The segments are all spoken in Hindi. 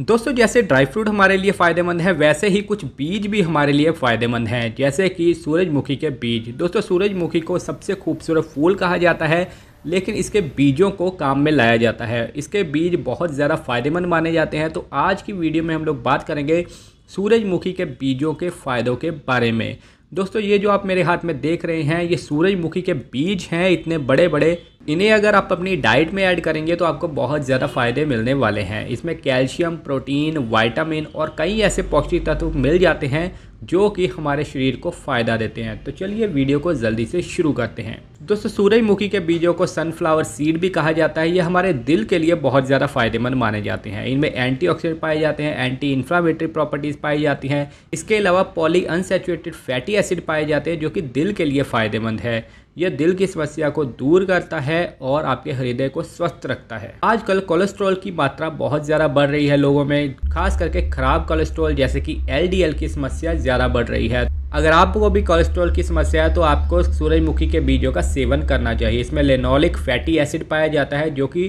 दोस्तों जैसे ड्राई फ्रूट हमारे लिए फ़ायदेमंद है वैसे ही कुछ बीज भी हमारे लिए फ़ायदेमंद हैं जैसे कि सूरजमुखी के बीज दोस्तों सूरजमुखी को सबसे खूबसूरत फूल कहा जाता है लेकिन इसके बीजों को काम में लाया जाता है इसके बीज बहुत ज़्यादा फ़ायदेमंद माने जाते हैं तो आज की वीडियो में हम लोग बात करेंगे सूरजमुखी के बीजों के फ़ायदों के बारे में दोस्तों ये जो आप मेरे हाथ में देख रहे हैं ये सूरजमुखी के बीज हैं इतने बड़े बड़े इन्हें अगर आप अपनी डाइट में ऐड करेंगे तो आपको बहुत ज़्यादा फ़ायदे मिलने वाले हैं इसमें कैल्शियम प्रोटीन वाइटामिन और कई ऐसे पौष्टिक तत्व मिल जाते हैं जो कि हमारे शरीर को फ़ायदा देते हैं तो चलिए वीडियो को जल्दी से शुरू करते हैं दोस्तों सूरजमुखी के बीजों को सनफ्लावर सीड भी कहा जाता है ये हमारे दिल के लिए बहुत ज़्यादा फायदेमंद माने जाते हैं इनमें एंटीऑक्सीडेंट पाए जाते हैं एंटी इन्फ्लामेटरी प्रॉपर्टीज़ पाई जाती हैं इसके अलावा पॉली अनसेचुरेटेड फैटी एसिड पाए जाते हैं जो कि दिल के लिए फ़ायदेमंद है यह दिल की समस्या को दूर करता है और आपके हृदय को स्वस्थ रखता है आजकल कोलेस्ट्रॉल की मात्रा बहुत ज़्यादा बढ़ रही है लोगों में खास करके खराब कोलेस्ट्रॉल जैसे कि एल की समस्या ज़्यादा बढ़ रही है अगर आपको भी कोलेस्ट्रॉल की समस्या है तो आपको सूरजमुखी के बीजों का सेवन करना चाहिए इसमें लेनोलिक फैटी एसिड पाया जाता है जो कि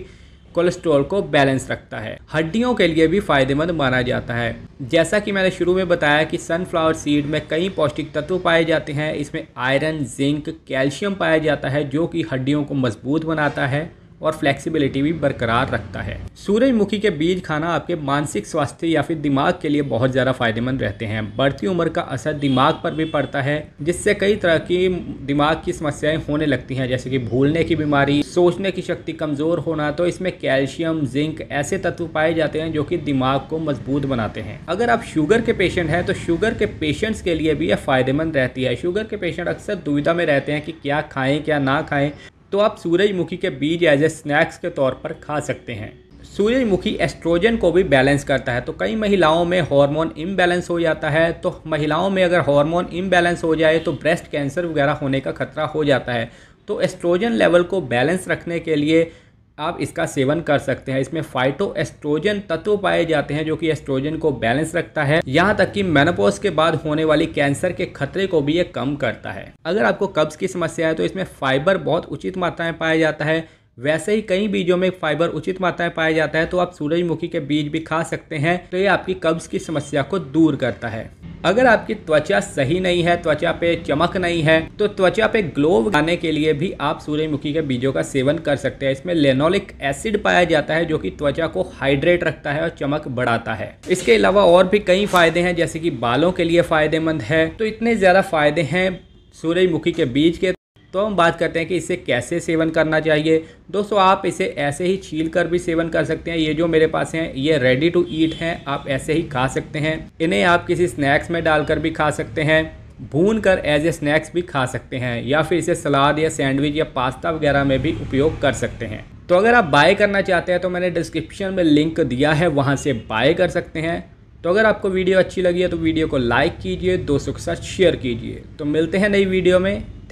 कोलेस्ट्रॉल को बैलेंस रखता है हड्डियों के लिए भी फायदेमंद माना जाता है जैसा कि मैंने शुरू में बताया कि सनफ्लावर सीड में कई पौष्टिक तत्व पाए जाते हैं इसमें आयरन जिंक कैल्शियम पाया जाता है जो कि हड्डियों को मजबूत बनाता है और फ्लेक्सिबिलिटी भी बरकरार रखता है सूरजमुखी के बीज खाना आपके मानसिक स्वास्थ्य या फिर दिमाग के लिए बहुत ज़्यादा फायदेमंद रहते हैं बढ़ती उम्र का असर दिमाग पर भी पड़ता है जिससे कई तरह की दिमाग की समस्याएं होने लगती हैं जैसे कि भूलने की बीमारी सोचने की शक्ति कमज़ोर होना तो इसमें कैल्शियम जिंक ऐसे तत्व पाए जाते हैं जो कि दिमाग को मजबूत बनाते हैं अगर आप शुगर के पेशेंट हैं तो शुगर के पेशेंट्स के लिए भी यह फ़ायदेमंद रहती है शुगर के पेशेंट अक्सर दुविधा में रहते हैं कि क्या खाएँ क्या ना खाएं तो आप सूरजमुखी के बीज एज ए स्नैक्स के तौर पर खा सकते हैं सूरजमुखी एस्ट्रोजन को भी बैलेंस करता है तो कई महिलाओं में हार्मोन इम्बैलेंस हो जाता है तो महिलाओं में अगर हार्मोन इम्बैलेंस हो जाए तो ब्रेस्ट कैंसर वगैरह होने का खतरा हो जाता है तो एस्ट्रोजन लेवल को बैलेंस रखने के लिए आप इसका सेवन कर सकते हैं इसमें फाइटो एस्ट्रोजन तत्व पाए जाते हैं जो कि एस्ट्रोजन को बैलेंस रखता है यहाँ तक कि मेनोपोज के बाद होने वाली कैंसर के खतरे को भी ये कम करता है अगर आपको कब्ज की समस्या है तो इसमें फाइबर बहुत उचित मात्रा में पाया जाता है वैसे ही कई बीजों में फाइबर उचित मात्रा में पाया जाता है तो आप सूरजमुखी के बीज भी खा सकते हैं तो ये आपकी कब्ज की समस्या को दूर करता है अगर आपकी त्वचा सही नहीं है त्वचा पे चमक नहीं है तो त्वचा पे ग्लो आने के लिए भी आप सूर्यमुखी के बीजों का सेवन कर सकते हैं इसमें लेनोलिक एसिड पाया जाता है जो कि त्वचा को हाइड्रेट रखता है और चमक बढ़ाता है इसके अलावा और भी कई फायदे हैं जैसे कि बालों के लिए फायदेमंद है तो इतने ज़्यादा फायदे हैं सूर्यमुखी के बीज के तो हम बात करते हैं कि इसे कैसे सेवन करना चाहिए दोस्तों आप इसे ऐसे ही छील कर भी सेवन कर सकते हैं ये जो मेरे पास हैं ये रेडी टू ईट हैं आप ऐसे ही खा सकते हैं इन्हें आप किसी स्नैक्स में डालकर भी खा सकते हैं भून कर एज ए स्नैक्स भी खा सकते हैं या फिर इसे सलाद या सैंडविच या पास्ता वगैरह में भी उपयोग कर सकते हैं तो अगर आप बाय करना चाहते हैं तो मैंने डिस्क्रिप्शन में लिंक दिया है वहाँ से बाय कर सकते हैं तो अगर आपको वीडियो अच्छी लगी है तो वीडियो को लाइक कीजिए दोस्तों के साथ शेयर कीजिए तो मिलते हैं नई वीडियो में